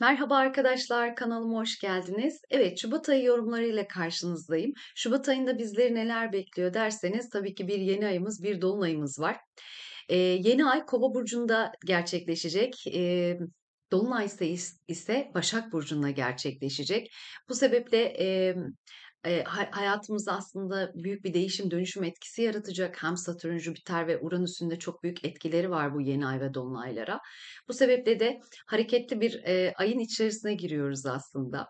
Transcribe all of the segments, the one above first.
Merhaba arkadaşlar, kanalıma hoş geldiniz. Evet, Şubat ayı yorumlarıyla karşınızdayım. Şubat ayında bizleri neler bekliyor derseniz tabii ki bir yeni ayımız, bir dolunayımız var. Ee, yeni ay Kova burcunda gerçekleşecek. Ee, Dolunay ise, ise Başak Burcu'nda gerçekleşecek. Bu sebeple e, e, hayatımızda aslında büyük bir değişim dönüşüm etkisi yaratacak. Hem Satürn, Jüpiter ve Uranüs'ün de çok büyük etkileri var bu yeni ay ve dolunaylara. Bu sebeple de hareketli bir e, ayın içerisine giriyoruz aslında.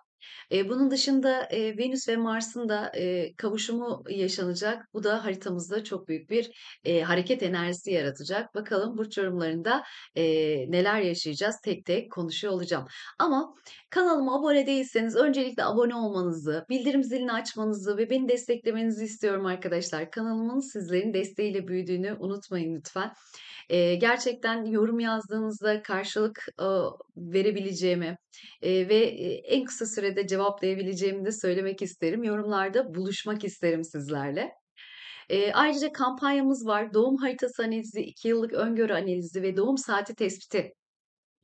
E, bunun dışında e, Venüs ve Mars'ın da e, kavuşumu yaşanacak. Bu da haritamızda çok büyük bir e, hareket enerjisi yaratacak. Bakalım burç yorumlarında e, neler yaşayacağız tek tek konuşuyor olacağım. Ama kanalıma abone değilseniz öncelikle abone olmanızı, bildirim zilini açmanızı ve beni desteklemenizi istiyorum arkadaşlar. Kanalımın sizlerin desteğiyle büyüdüğünü unutmayın lütfen. E, gerçekten yorum yazdığınızda karşılık e, verebileceğimi e, ve en kısa sürede cevaplayabileceğimi de söylemek isterim. Yorumlarda buluşmak isterim sizlerle. E, ayrıca kampanyamız var. Doğum haritası analizi, 2 yıllık öngörü analizi ve doğum saati tespiti.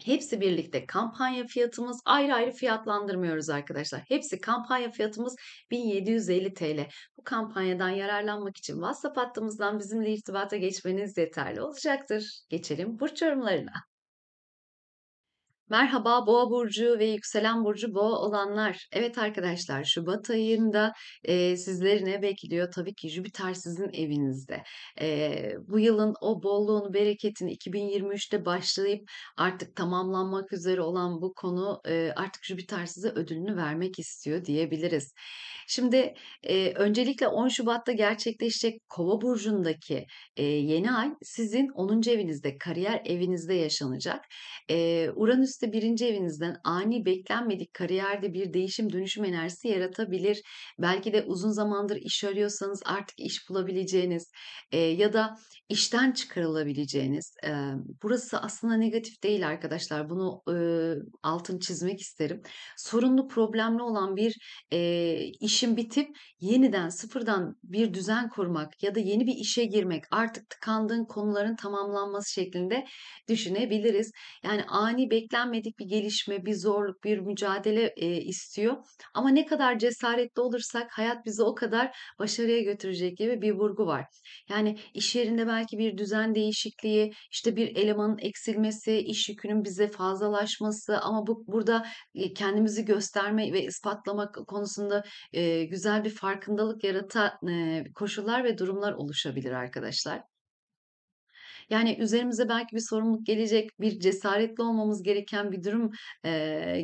Hepsi birlikte kampanya fiyatımız ayrı ayrı fiyatlandırmıyoruz arkadaşlar. Hepsi kampanya fiyatımız 1750 TL. Bu kampanyadan yararlanmak için WhatsApp hattımızdan bizimle irtibata geçmeniz yeterli olacaktır. Geçelim burç yorumlarına. Merhaba Boğa burcu ve yükselen burcu Boğa olanlar. Evet arkadaşlar Şubat ayında e, sizleri ne bekliyor? Tabii ki Jüpiter sizin evinizde. E, bu yılın o bolluğunu, bereketini 2023'te başlayıp artık tamamlanmak üzere olan bu konu e, artık Jüpiter size ödülünü vermek istiyor diyebiliriz. Şimdi e, öncelikle 10 Şubat'ta gerçekleşecek Kova burcundaki e, yeni ay sizin 10. evinizde, kariyer evinizde yaşanacak. E, Uranüs Venüs'te birinci evinizden ani beklenmedik kariyerde bir değişim dönüşüm enerjisi yaratabilir. Belki de uzun zamandır iş arıyorsanız artık iş bulabileceğiniz e, ya da işten çıkarılabileceğiniz. E, burası aslında negatif değil arkadaşlar. Bunu e, altın çizmek isterim. Sorunlu problemli olan bir e, işin bitip yeniden sıfırdan bir düzen kurmak ya da yeni bir işe girmek artık tıkandığın konuların tamamlanması şeklinde düşünebiliriz. Yani ani beklenmedik beklenmedik bir gelişme, bir zorluk, bir mücadele e, istiyor. Ama ne kadar cesaretli olursak hayat bizi o kadar başarıya götürecek gibi bir vurgu var. Yani iş yerinde belki bir düzen değişikliği, işte bir elemanın eksilmesi, iş yükünün bize fazlalaşması ama bu burada e, kendimizi gösterme ve ispatlamak konusunda e, güzel bir farkındalık yaratan e, koşullar ve durumlar oluşabilir arkadaşlar. Yani üzerimize belki bir sorumluluk gelecek, bir cesaretli olmamız gereken bir durum e,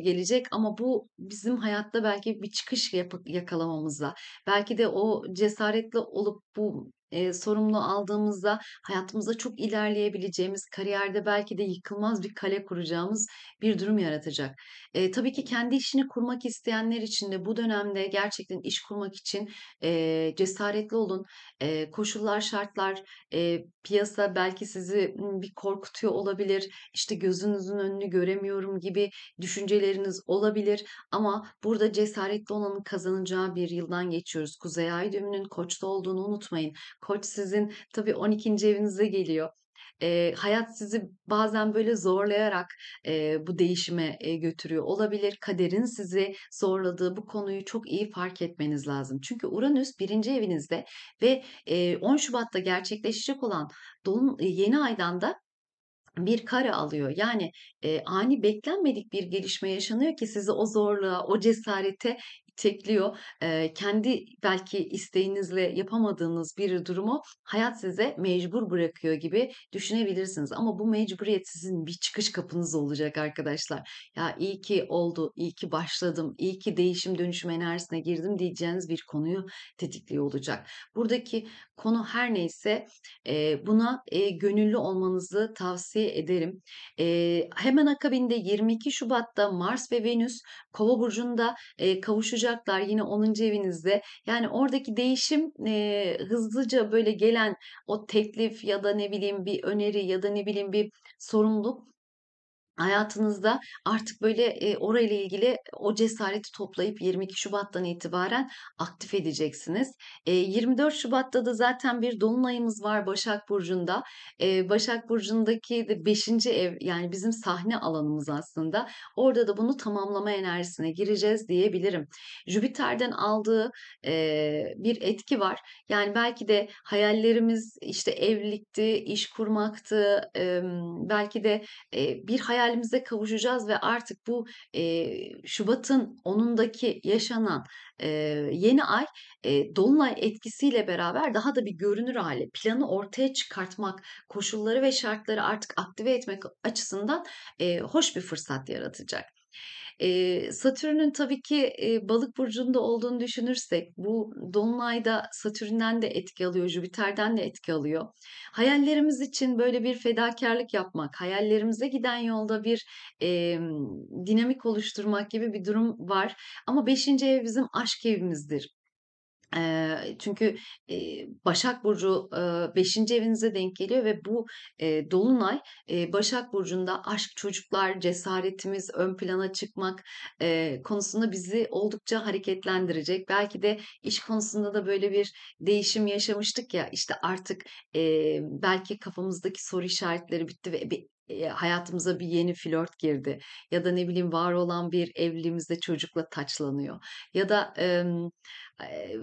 gelecek ama bu bizim hayatta belki bir çıkış yakalamamıza, belki de o cesaretli olup bu e, sorumlu aldığımızda hayatımızda çok ilerleyebileceğimiz, kariyerde belki de yıkılmaz bir kale kuracağımız bir durum yaratacak. E, tabii ki kendi işini kurmak isteyenler için de bu dönemde gerçekten iş kurmak için e, cesaretli olun. E, koşullar, şartlar, e, piyasa belki sizi bir korkutuyor olabilir. İşte gözünüzün önünü göremiyorum gibi düşünceleriniz olabilir. Ama burada cesaretli olanın kazanacağı bir yıldan geçiyoruz. Kuzey Ay düğümünün koçta olduğunu unutmayın. Koç sizin tabii 12. evinize geliyor. E, hayat sizi bazen böyle zorlayarak e, bu değişime e, götürüyor olabilir. Kaderin sizi zorladığı bu konuyu çok iyi fark etmeniz lazım. Çünkü Uranüs birinci evinizde ve e, 10 Şubat'ta gerçekleşecek olan dolun, yeni aydan da bir kare alıyor. Yani e, ani beklenmedik bir gelişme yaşanıyor ki sizi o zorluğa, o cesarete tekliyor. E, kendi belki isteğinizle yapamadığınız bir durumu hayat size mecbur bırakıyor gibi düşünebilirsiniz. Ama bu mecburiyet sizin bir çıkış kapınız olacak arkadaşlar. Ya iyi ki oldu, iyi ki başladım, iyi ki değişim dönüşüm enerjisine girdim diyeceğiniz bir konuyu tetikliyor olacak. Buradaki konu her neyse e, buna e, gönüllü olmanızı tavsiye ederim. E, hemen akabinde 22 Şubat'ta Mars ve Venüs Kova burcunda e, kavuşacak olacaklar yine 10. evinizde. Yani oradaki değişim e, hızlıca böyle gelen o teklif ya da ne bileyim bir öneri ya da ne bileyim bir sorumluluk hayatınızda artık böyle e, orayla ilgili o cesareti toplayıp 22 Şubat'tan itibaren aktif edeceksiniz. E, 24 Şubat'ta da zaten bir dolunayımız var Başak Burcu'nda. E, Başak Burcu'ndaki de 5. ev yani bizim sahne alanımız aslında. Orada da bunu tamamlama enerjisine gireceğiz diyebilirim. Jüpiter'den aldığı e, bir etki var. Yani belki de hayallerimiz işte evlilikti, iş kurmaktı, e, belki de e, bir hayal hayalimize kavuşacağız ve artık bu e, Şubat'ın onundaki yaşanan e, yeni ay e, Dolunay etkisiyle beraber daha da bir görünür hale, planı ortaya çıkartmak, koşulları ve şartları artık aktive etmek açısından e, hoş bir fırsat yaratacak. E, Satürn'ün tabii ki e, balık burcunda olduğunu düşünürsek bu Dolunay'da Satürn'den de etki alıyor, Jüpiter'den de etki alıyor. Hayallerimiz için böyle bir fedakarlık yapmak, hayallerimize giden yolda bir e, dinamik oluşturmak gibi bir durum var. Ama 5. ev bizim aşk evimizdir. Çünkü Başak Burcu 5. evinize denk geliyor ve bu Dolunay Başak Burcu'nda aşk, çocuklar, cesaretimiz, ön plana çıkmak konusunda bizi oldukça hareketlendirecek. Belki de iş konusunda da böyle bir değişim yaşamıştık ya işte artık belki kafamızdaki soru işaretleri bitti ve bir hayatımıza bir yeni flört girdi ya da ne bileyim var olan bir evliliğimizde çocukla taçlanıyor ya da e,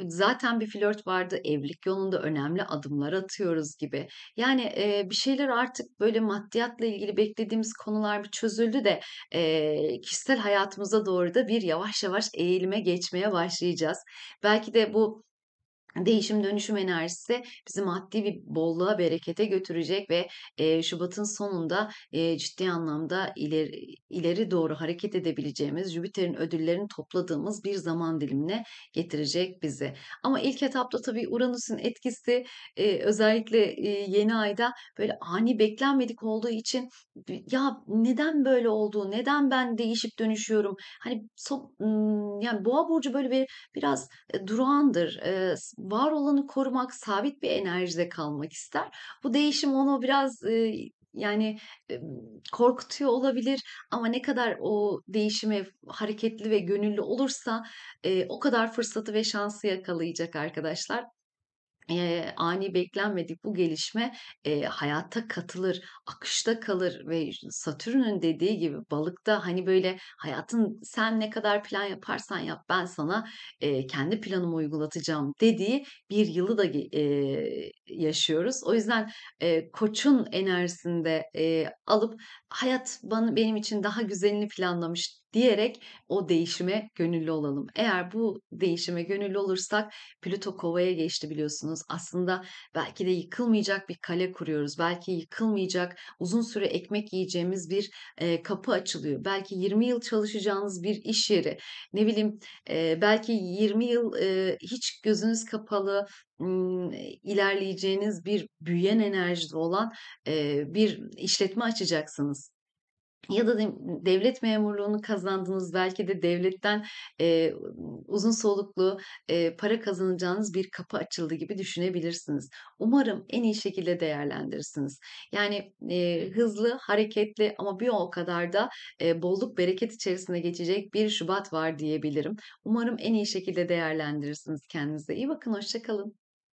zaten bir flört vardı evlilik yolunda önemli adımlar atıyoruz gibi. Yani e, bir şeyler artık böyle maddiyatla ilgili beklediğimiz konular bir çözüldü de e, kişisel hayatımıza doğru da bir yavaş yavaş eğilime geçmeye başlayacağız. Belki de bu Değişim dönüşüm enerjisi bizi maddi bir bolluğa, berekete götürecek ve e, Şubat'ın sonunda e, ciddi anlamda ileri, ileri doğru hareket edebileceğimiz, Jüpiter'in ödüllerini topladığımız bir zaman dilimine getirecek bizi. Ama ilk etapta tabii Uranüs'ün etkisi e, özellikle e, yeni ayda böyle ani beklenmedik olduğu için ya neden böyle oldu, neden ben değişip dönüşüyorum? Hani so, yani Boğa Burcu böyle bir biraz e, durağandır, e, var olanı korumak, sabit bir enerjide kalmak ister. Bu değişim onu biraz yani korkutuyor olabilir ama ne kadar o değişime hareketli ve gönüllü olursa o kadar fırsatı ve şansı yakalayacak arkadaşlar e, ani beklenmedik bu gelişme e, hayata katılır, akışta kalır ve Satürn'ün dediği gibi balıkta hani böyle hayatın sen ne kadar plan yaparsan yap ben sana e, kendi planımı uygulatacağım dediği bir yılı da e, yaşıyoruz. O yüzden e, koçun enerjisinde e, alıp hayat bana, benim için daha güzelini planlamış diyerek o değişime gönüllü olalım. Eğer bu değişime gönüllü olursak Plüto kovaya geçti biliyorsunuz. Aslında belki de yıkılmayacak bir kale kuruyoruz. Belki yıkılmayacak uzun süre ekmek yiyeceğimiz bir e, kapı açılıyor. Belki 20 yıl çalışacağınız bir iş yeri. Ne bileyim e, belki 20 yıl e, hiç gözünüz kapalı ilerleyeceğiniz bir büyüyen enerjide olan bir işletme açacaksınız ya da devlet memurluğunu kazandınız belki de devletten e, uzun soluklu e, para kazanacağınız bir kapı açıldı gibi düşünebilirsiniz. Umarım en iyi şekilde değerlendirirsiniz. Yani e, hızlı, hareketli ama bir o kadar da e, bolluk bereket içerisinde geçecek bir Şubat var diyebilirim. Umarım en iyi şekilde değerlendirirsiniz kendinize. İyi bakın, hoşçakalın.